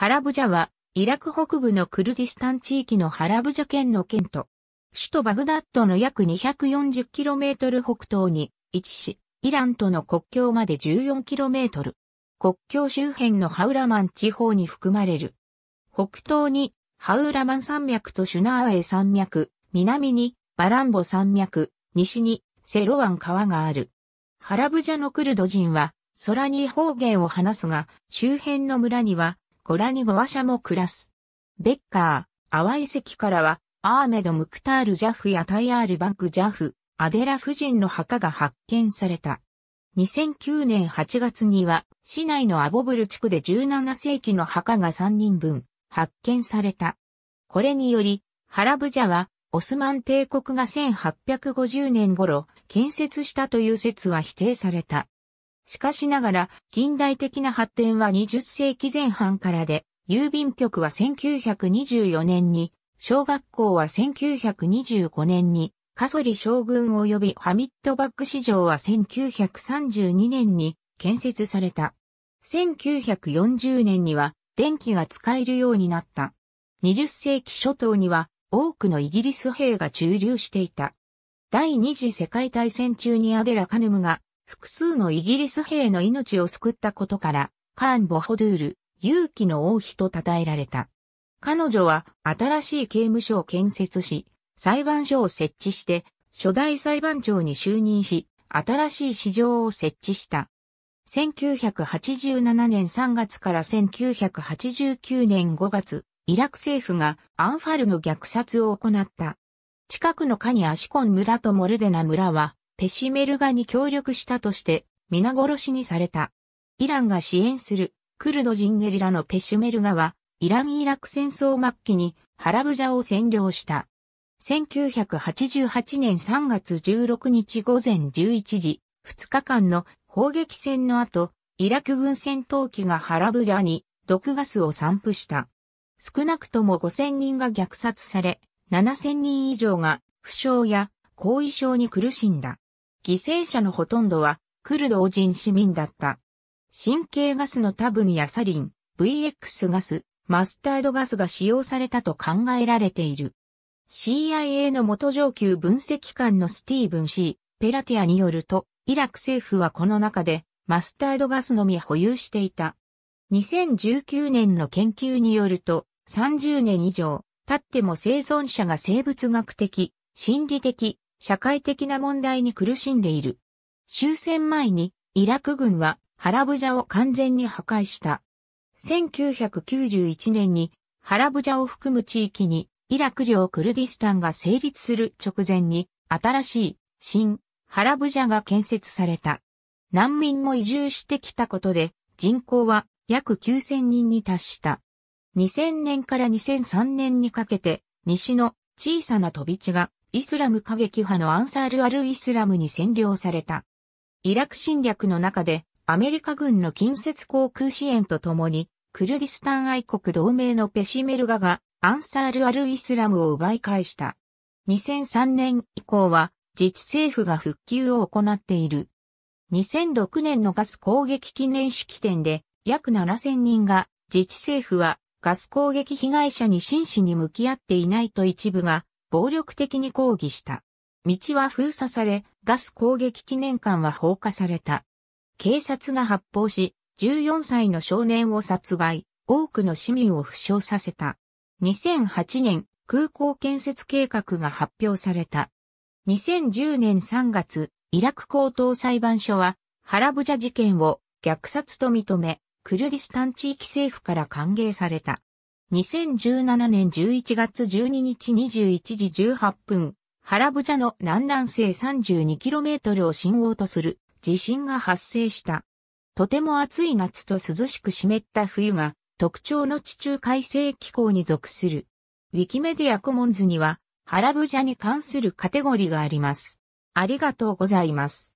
ハラブジャは、イラク北部のクルディスタン地域のハラブジャ県の県都。首都バグダッドの約 240km 北東に位置し、イランとの国境まで 14km。国境周辺のハウラマン地方に含まれる。北東にハウラマン山脈とシュナーウェ山脈、南にバランボ山脈、西にセロワン川がある。ハラブジャのクルド人は、ソラニー方言を話すが、周辺の村にはゴラニゴワ社も暮らす。ベッカー、アワイ席からは、アーメド・ムクタール・ジャフやタイアール・バンク・ジャフ、アデラ夫人の墓が発見された。2009年8月には、市内のアボブル地区で17世紀の墓が3人分、発見された。これにより、ハラブジャは、オスマン帝国が1850年頃、建設したという説は否定された。しかしながら、近代的な発展は20世紀前半からで、郵便局は1924年に、小学校は1925年に、カソリ将軍及びハミットバッグ市場は1932年に建設された。1940年には電気が使えるようになった。20世紀初頭には多くのイギリス兵が駐留していた。第二次世界大戦中にアデラ・カヌムが複数のイギリス兵の命を救ったことから、カーン・ボホドゥール、勇気の王妃と称えられた。彼女は新しい刑務所を建設し、裁判所を設置して、初代裁判長に就任し、新しい市場を設置した。1987年3月から1989年5月、イラク政府がアンファルの虐殺を行った。近くのカニアシコン村とモルデナ村はペシメルガに協力したとして、皆殺しにされた。イランが支援するクルド人ゲリラのペシュメルガは、イラン・イラク戦争末期にハラブジャを占領した。1988年3月16日午前11時、2日間の砲撃戦の後、イラク軍戦闘機がハラブジャに毒ガスを散布した。少なくとも5000人が虐殺され、7000人以上が負傷や後遺症に苦しんだ。犠牲者のほとんどはクルド人市民だった。神経ガスの多分やサリン、VX ガス、マスタードガスが使用されたと考えられている。CIA の元上級分析官のスティーブン C、ペラティアによると、イラク政府はこの中でマスタードガスのみ保有していた。2019年の研究によると、30年以上経っても生存者が生物学的、心理的、社会的な問題に苦しんでいる。終戦前にイラク軍はハラブジャを完全に破壊した。1991年にハラブジャを含む地域にイラク領クルディスタンが成立する直前に新しい新ハラブジャが建設された。難民も移住してきたことで人口は約9000人に達した。2000年から2003年にかけて西の小さな飛び地がイスラム過激派のアンサール・アル・イスラムに占領された。イラク侵略の中でアメリカ軍の近接航空支援とともに、クルギスタン愛国同盟のペシメルガがアンサール・アル・イスラムを奪い返した。2003年以降は自治政府が復旧を行っている。2006年のガス攻撃記念式典で約7000人が自治政府はガス攻撃被害者に真摯に向き合っていないと一部が暴力的に抗議した。道は封鎖され、ガス攻撃記念館は放火された。警察が発砲し、14歳の少年を殺害、多くの市民を負傷させた。2008年、空港建設計画が発表された。2010年3月、イラク高等裁判所は、ハラブジャ事件を虐殺と認め、クルディスタン地域政府から歓迎された。2017年11月12日21時18分、原ブジャの南南西 32km を信号とする地震が発生した。とても暑い夏と涼しく湿った冬が特徴の地中海性気候に属する。ウィキメディアコモンズには、原ブジャに関するカテゴリーがあります。ありがとうございます。